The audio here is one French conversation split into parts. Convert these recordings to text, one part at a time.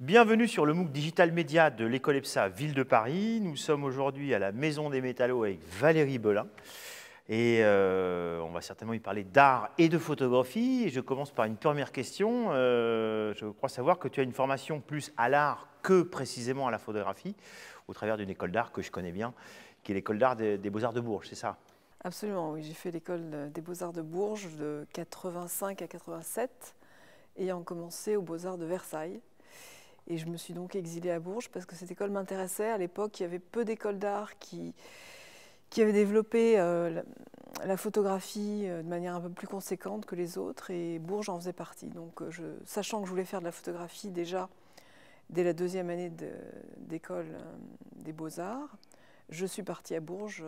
Bienvenue sur le MOOC Digital Média de l'école EPSA Ville de Paris. Nous sommes aujourd'hui à la Maison des Métallos avec Valérie Belin. Et euh, on va certainement y parler d'art et de photographie. je commence par une première question. Euh, je crois savoir que tu as une formation plus à l'art que précisément à la photographie, au travers d'une école d'art que je connais bien, qui est l'école d'art des, Beaux-Arts de Bourges, c'est ça Absolument, oui. J'ai fait l'école des Beaux-Arts de Bourges de 85 à 87, ayant commencé aux Beaux-Arts de Versailles et je me suis donc exilée à Bourges parce que cette école m'intéressait. À l'époque, il y avait peu d'écoles d'art qui, qui avaient développé euh, la, photographie euh, de manière un peu plus conséquente que les autres. Et Bourges en faisait partie. Donc, euh, je, sachant que je voulais faire de la photographie déjà dès la deuxième année d'école des beaux-arts, je suis partie à Bourges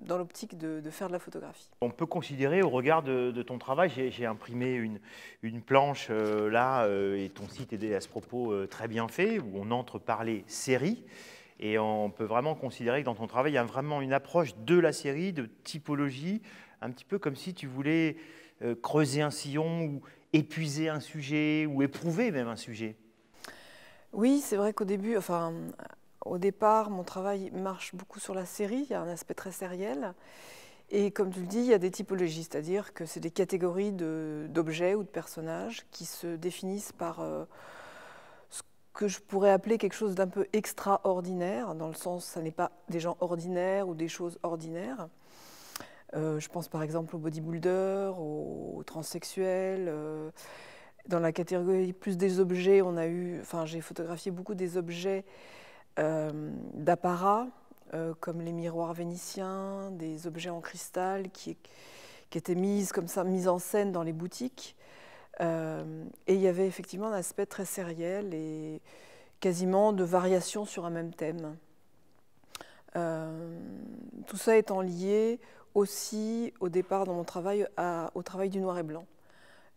dans l'optique de, faire de la photographie. On peut considérer, au regard de, ton travail, j'ai imprimé une, une planche euh, là, euh, et ton site est à ce propos euh, très bien fait, où on entre par les séries. Et on peut vraiment considérer que dans ton travail, il y a vraiment une approche de la série, de typologie, un petit peu comme si tu voulais creuser un sillon ou épuiser un sujet ou éprouver même un sujet. Oui, c'est vrai qu'au début, enfin, au départ, mon travail marche beaucoup sur la série, il y a un aspect très sériel. Et comme tu le dis, il y a des typologies, c'est-à-dire que c'est des catégories d'objets ou de personnages qui se définissent par euh, ce que je pourrais appeler quelque chose d'un peu extraordinaire, dans le sens ça n'est pas des gens ordinaires ou des choses ordinaires. Euh, je pense par exemple aux bodybuilders, aux, transsexuels. Euh, dans la catégorie plus des objets, on a eu, j'ai photographié beaucoup des objets euh, d'apparat, euh, comme les miroirs vénitiens, des objets en cristal qui, étaient mis comme ça, en scène dans les boutiques. Euh, et il y avait effectivement un aspect très sériel et quasiment de variations sur un même thème. tout ça étant lié aussi au départ dans mon travail au travail du noir et blanc.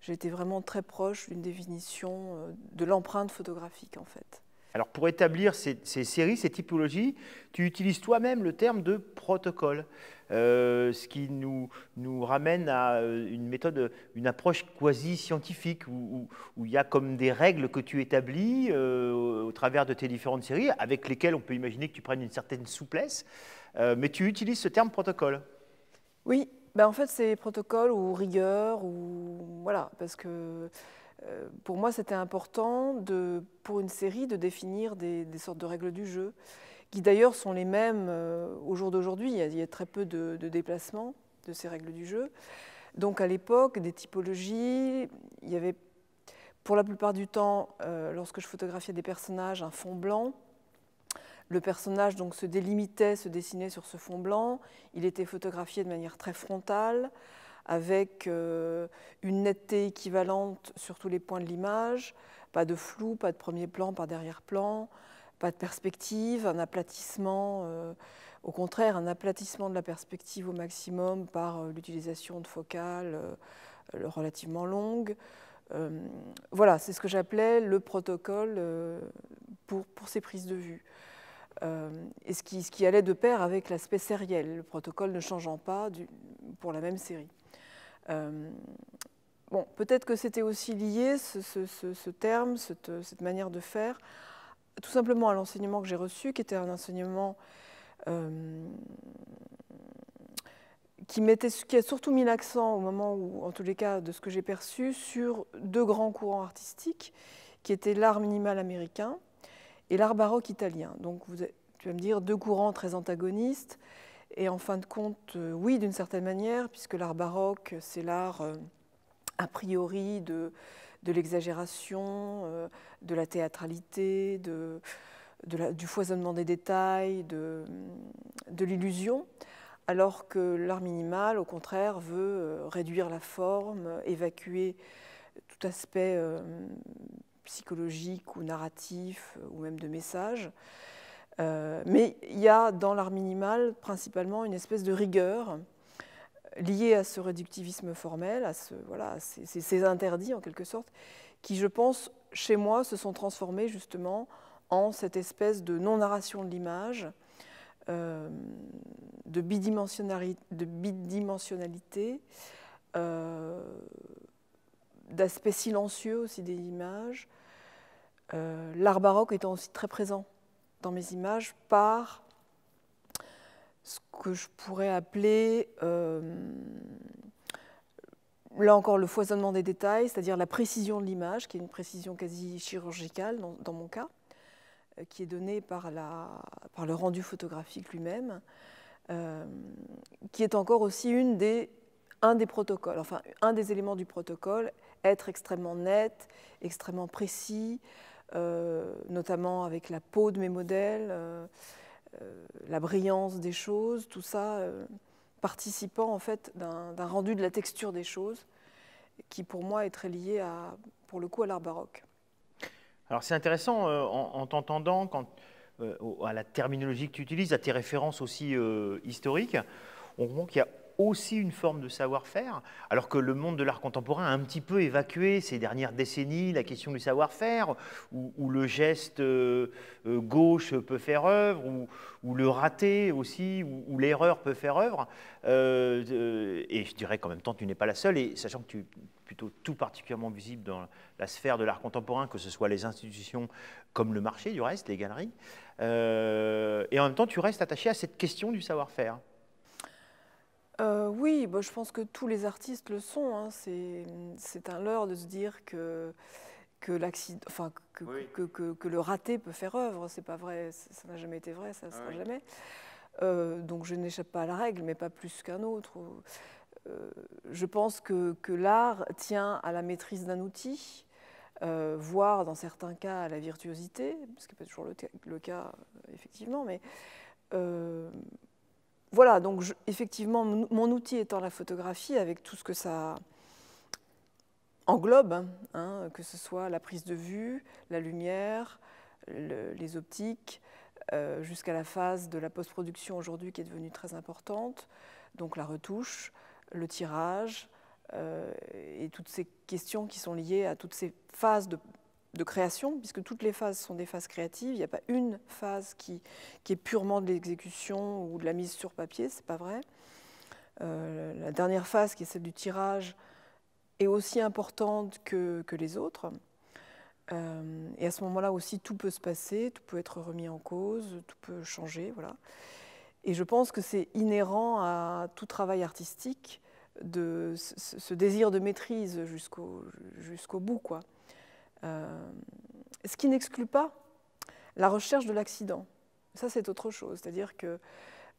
J'ai été vraiment très proche d'une définition de l'empreinte photographique en fait. Alors pour établir ces, séries, ces typologies, tu utilises toi-même le terme de protocole, euh, ce qui nous, ramène à euh, une méthode, une approche quasi-scientifique, où, il y a comme des règles que tu établis euh, au travers de tes différentes séries, avec lesquelles on peut imaginer que tu prennes une certaine souplesse, mais tu utilises ce terme protocole. Oui, ben en fait c'est protocole ou rigueur, ou voilà, parce que euh, pour moi, c'était important pour une série de définir des, sortes de règles du jeu, qui d'ailleurs sont les mêmes euh, au jour d'aujourd'hui. Il, y a très peu de, déplacements de ces règles du jeu. Donc à l'époque, des typologies, il y avait pour la plupart du temps, euh, lorsque je photographiais des personnages, un fond blanc. Le personnage se délimitait, se dessinait sur ce fond blanc. Il était photographié de manière très frontale avec euh, une netteté équivalente sur tous les points de l'image, pas de flou, pas de premier plan, pas derrière plan pas de perspective, un aplatissement, euh, au contraire, un aplatissement de la perspective au maximum par euh, l'utilisation de focales relativement longues. voilà, c'est ce que j'appelais le protocole pour, ces prises de vue. et ce qui, allait de pair avec l'aspect sériel, le protocole ne changeant pas pour la même série. Euh, bon, peut-être que c'était aussi lié, ce, terme, cette, manière de faire, tout simplement à l'enseignement que j'ai reçu, qui était un enseignement euh, qui, mettait, qui a surtout mis l'accent, au moment où, en tous les cas, de ce que j'ai perçu, sur deux grands courants artistiques, qui étaient l'art minimal américain et l'art baroque italien. Donc, vous, tu vas me dire, deux courants très antagonistes et en fin de compte, euh, oui, d'une certaine manière, puisque l'art baroque, c'est l'art euh, a priori de, l'exagération, euh, de la théâtralité, du foisonnement des détails, de, l'illusion, alors que l'art minimal, au contraire, veut réduire la forme, évacuer tout aspect psychologique ou narratif ou même de message. Euh, mais il y a dans l'art minimal principalement une espèce de rigueur euh, liée à ce réductivisme formel, à, ces, interdits en quelque sorte, qui, je pense, chez moi, se sont transformés justement en cette espèce de non-narration de l'image, euh, de, bidimensionnalité, d'aspect silencieux aussi des images, l'art baroque étant aussi très présent dans mes images par ce que je pourrais appeler, euh, là encore, le foisonnement des détails, c'est-à-dire la précision de l'image, qui est une précision quasi chirurgicale dans, mon cas, euh, qui est donnée par, la, par le rendu photographique lui-même, euh, qui est encore aussi une des, un des protocoles, enfin un des éléments du protocole, être extrêmement net, extrêmement précis, euh, notamment avec la peau de mes modèles, euh, euh, la brillance des choses, tout ça participant en fait d'un rendu de la texture des choses qui pour moi est très lié à, pour le coup à l'art baroque. Alors c'est intéressant en, t'entendant à la terminologie que tu utilises, à tes références aussi historiques, on voit qu'il y a aussi une forme de savoir-faire, alors que le monde de l'art contemporain a un petit peu évacué ces dernières décennies la question du savoir-faire, où, le geste euh, euh, gauche peut faire œuvre, où, le raté aussi, où, l'erreur peut faire œuvre. Euh, et je dirais qu'en même temps, tu n'es pas la seule, et sachant que tu es plutôt tout particulièrement visible dans la sphère de l'art contemporain, que ce soit les institutions comme le marché du reste, les galeries, et en même temps, tu restes attaché à cette question du savoir-faire. Oui, bah, je pense que tous les artistes le sont. Hein. C'est un leurre de se dire que, que, l'accident, enfin, que, le raté peut faire œuvre. C'est pas vrai, ça n'a jamais été vrai, ça ne sera ah jamais. Euh, donc je n'échappe pas à la règle, mais pas plus qu'un autre. Euh, je pense que, l'art tient à la maîtrise d'un outil, euh, voire dans certains cas à la virtuosité, ce qui n'est pas toujours le, le, cas, effectivement, mais voilà, donc effectivement, mon, outil étant la photographie, avec tout ce que ça englobe, hein, hein, que ce soit la prise de vue, la lumière, les optiques, euh, jusqu'à la phase de la post-production aujourd'hui qui est devenue très importante, donc la retouche, le tirage euh, et toutes ces questions qui sont liées à toutes ces phases de, de création, puisque toutes les phases sont des phases créatives. Il n'y a pas une phase qui, qui est purement de l'exécution ou de la mise sur papier, c'est pas vrai. Euh, la dernière phase, qui est celle du tirage, est aussi importante que, les autres. Euh, et à ce moment-là aussi, tout peut se passer, tout peut être remis en cause, tout peut changer, voilà. Et je pense que c'est inhérent à tout travail artistique de ce, ce désir de maîtrise jusqu'au jusqu'au bout, quoi. Euh, ce qui n'exclut pas la recherche de l'accident. Ça, c'est autre chose. C'est-à-dire que,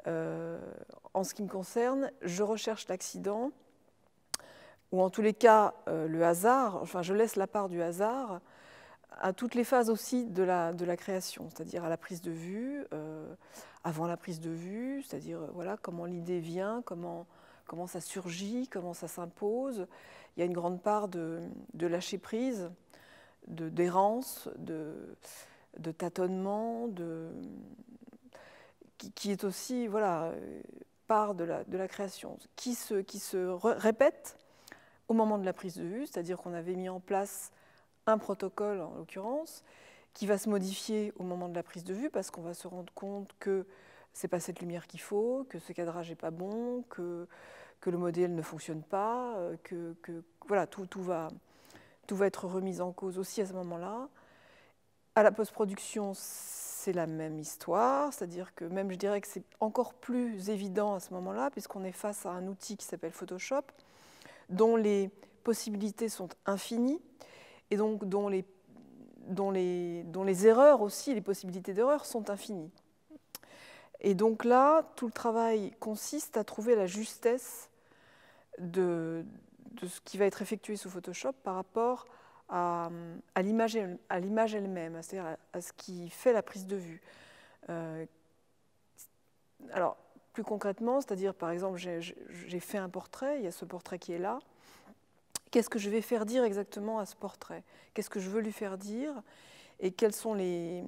euh, en ce qui me concerne, je recherche l'accident, ou en tous les cas euh, le hasard, enfin, je laisse la part du hasard à toutes les phases aussi de la, création, c'est-à-dire à la prise de vue, avant la prise de vue, c'est-à-dire voilà, comment l'idée vient, comment, comment ça surgit, comment ça s'impose. Il y a une grande part de lâcher prise d'errance, de, de, de, tâtonnement, de, qui, est aussi voilà, part de la, de la création, qui se, qui se répète au moment de la prise de vue, c'est-à-dire qu'on avait mis en place un protocole en l'occurrence, qui va se modifier au moment de la prise de vue parce qu'on va se rendre compte que c'est pas cette lumière qu'il faut, que ce cadrage n'est pas bon, que, que le modèle ne fonctionne pas, euh, que, que voilà, tout, tout va, tout va être remis en cause aussi à ce moment-là. À la post-production, c'est la même histoire, c'est-à-dire que même je dirais que c'est encore plus évident à ce moment-là, puisqu'on est face à un outil qui s'appelle Photoshop, dont les possibilités sont infinies, et donc dont les, dont les, dont les erreurs aussi, les possibilités d'erreur sont infinies. Et donc là, tout le travail consiste à trouver la justesse de, de ce qui va être effectué sous Photoshop par rapport à, à l'image elle-même, c'est-à-dire à, ce qui fait la prise de vue. Euh, alors, plus concrètement, c'est-à-dire par exemple, j'ai fait un portrait, il y a ce portrait qui est là. Qu'est-ce que je vais faire dire exactement à ce portrait Qu'est-ce que je veux lui faire dire Et quels sont les,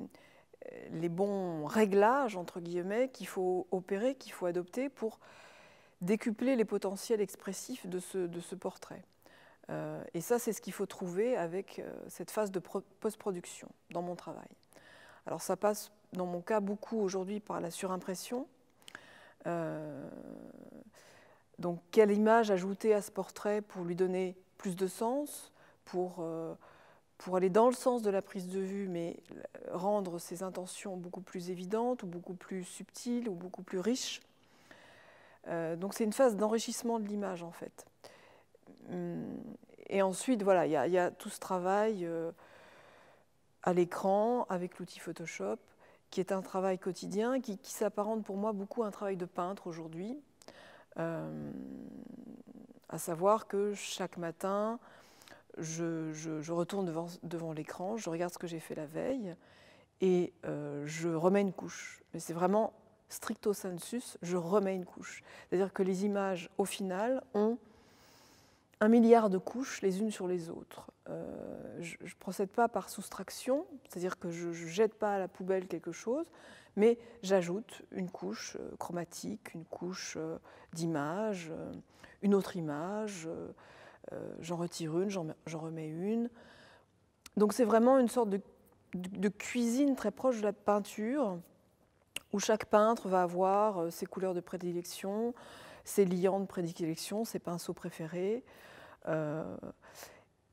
les bons réglages, entre guillemets, qu'il faut opérer, qu'il faut adopter pour décupler les potentiels expressifs de ce, portrait. Euh, et ça, c'est ce qu'il faut trouver avec euh, cette phase de post-production dans mon travail. Alors ça passe, dans mon cas, beaucoup aujourd'hui par la surimpression. Euh, donc quelle image ajouter à ce portrait pour lui donner plus de sens, pour, pour aller dans le sens de la prise de vue, mais rendre ses intentions beaucoup plus évidentes, ou beaucoup plus subtiles, ou beaucoup plus riches. Euh, donc c'est une phase d'enrichissement de l'image en fait. Hum, et ensuite, voilà, il y, a tout ce travail euh, à l'écran avec l'outil Photoshop, qui est un travail quotidien, qui, s'apparente pour moi beaucoup à un travail de peintre aujourd'hui, euh, à savoir que chaque matin, je, retourne devant, l'écran, je regarde ce que j'ai fait la veille et je remets une couche. Mais c'est vraiment stricto sensus, je remets une couche. C'est-à-dire que les images, au final, ont un milliard de couches les unes sur les autres. Euh, je ne procède pas par soustraction, c'est-à-dire que je ne jette pas à la poubelle quelque chose, mais j'ajoute une couche euh, chromatique, une couche euh, d'image, une autre image, j'en retire une, j'en remets une. Donc c'est vraiment une sorte de, cuisine très proche de la peinture, où chaque peintre va avoir euh, ses couleurs de prédilection, ses liants de prédilection, ses pinceaux préférés, euh,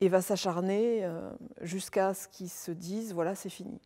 et va s'acharner euh, jusqu'à ce qu'ils se disent voilà, c'est fini.